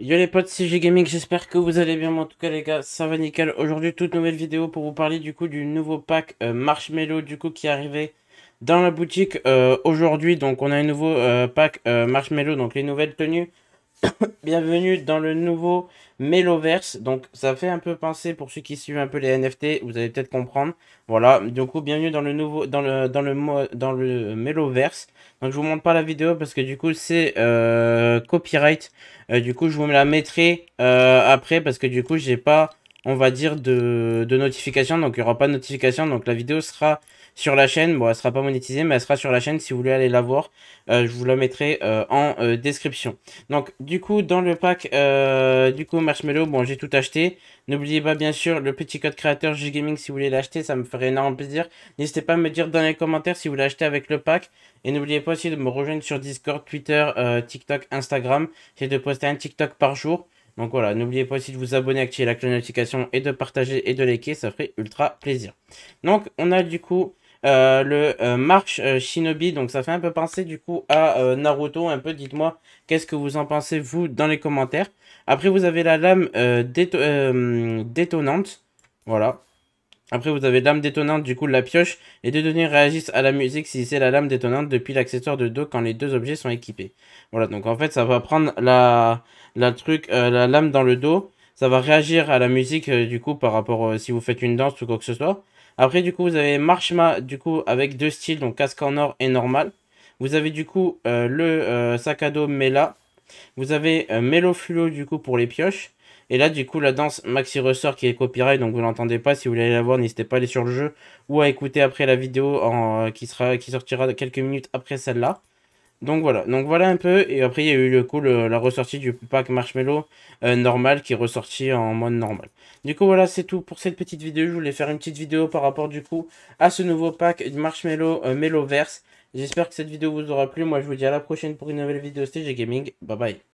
Yo les potes, c'est Gaming, j'espère que vous allez bien, en tout cas les gars, ça va nickel. Aujourd'hui, toute nouvelle vidéo pour vous parler du coup du nouveau pack marshmello euh, Marshmallow du coup qui est arrivé dans la boutique euh, aujourd'hui. Donc on a un nouveau euh, pack Marshmallow, donc les nouvelles tenues Bienvenue dans le nouveau Meloverse. Donc, ça fait un peu penser pour ceux qui suivent un peu les NFT, vous allez peut-être comprendre. Voilà, du coup, bienvenue dans le nouveau, dans le, dans le, dans le Meloverse. Donc, je vous montre pas la vidéo parce que du coup, c'est euh, copyright. Euh, du coup, je vous la mettrai euh, après parce que du coup, j'ai pas on va dire, de, de notification. Donc, il n'y aura pas de notification. Donc, la vidéo sera sur la chaîne. Bon, elle sera pas monétisée, mais elle sera sur la chaîne si vous voulez aller la voir. Euh, je vous la mettrai euh, en euh, description. Donc, du coup, dans le pack, du coup, Marshmallow, bon, j'ai tout acheté. N'oubliez pas, bien sûr, le petit code créateur G-Gaming si vous voulez l'acheter. Ça me ferait énormément plaisir. N'hésitez pas à me dire dans les commentaires si vous l'achetez avec le pack. Et n'oubliez pas aussi de me rejoindre sur Discord, Twitter, TikTok, Instagram. J'ai de poster un TikTok par jour. Donc voilà, n'oubliez pas aussi de vous abonner, activer la cloche de notification et de partager et de liker, ça ferait ultra plaisir. Donc on a du coup euh, le Marche euh, March euh, Shinobi, donc ça fait un peu penser du coup à Naruto, un peu dites-moi qu'est-ce que vous en pensez vous dans les commentaires. Après vous avez la lame détonante, voilà, après, vous avez lame détonante, du coup la pioche. Les deux données réagissent à la musique si c'est la lame détonante depuis l'accessoire de dos quand les deux objets sont équipés. Voilà, donc en fait, ça va prendre la, la, truc, euh, la lame dans le dos. Ça va réagir à la musique, euh, du coup, par rapport euh, si vous faites une danse ou quoi que ce soit. Après, du coup, vous avez Marshma du coup, avec deux styles, donc casque en or et normal. Vous avez, du coup, le sac à dos Mela. Vous avez Fluo du coup, pour les pioches. Et là, du coup, la danse Maxi Ressort qui est copyright, donc vous l'entendez pas. Si vous voulez la voir, n'hésitez pas à aller sur le jeu ou à écouter après la vidéo en, euh, qui, sera, qui sortira quelques minutes après celle-là. Donc voilà, donc voilà un peu. Et après, il y a eu le coup, la ressortie du pack Marshmallow euh, normal qui est ressorti en mode normal. Du coup, voilà, c'est tout pour cette petite vidéo. Je voulais faire une petite vidéo par rapport du coup à ce nouveau pack Marshmallow euh, Mellowverse. Verse. J'espère que cette vidéo vous aura plu. Moi, je vous dis à la prochaine pour une nouvelle vidéo stage Gaming. Bye bye.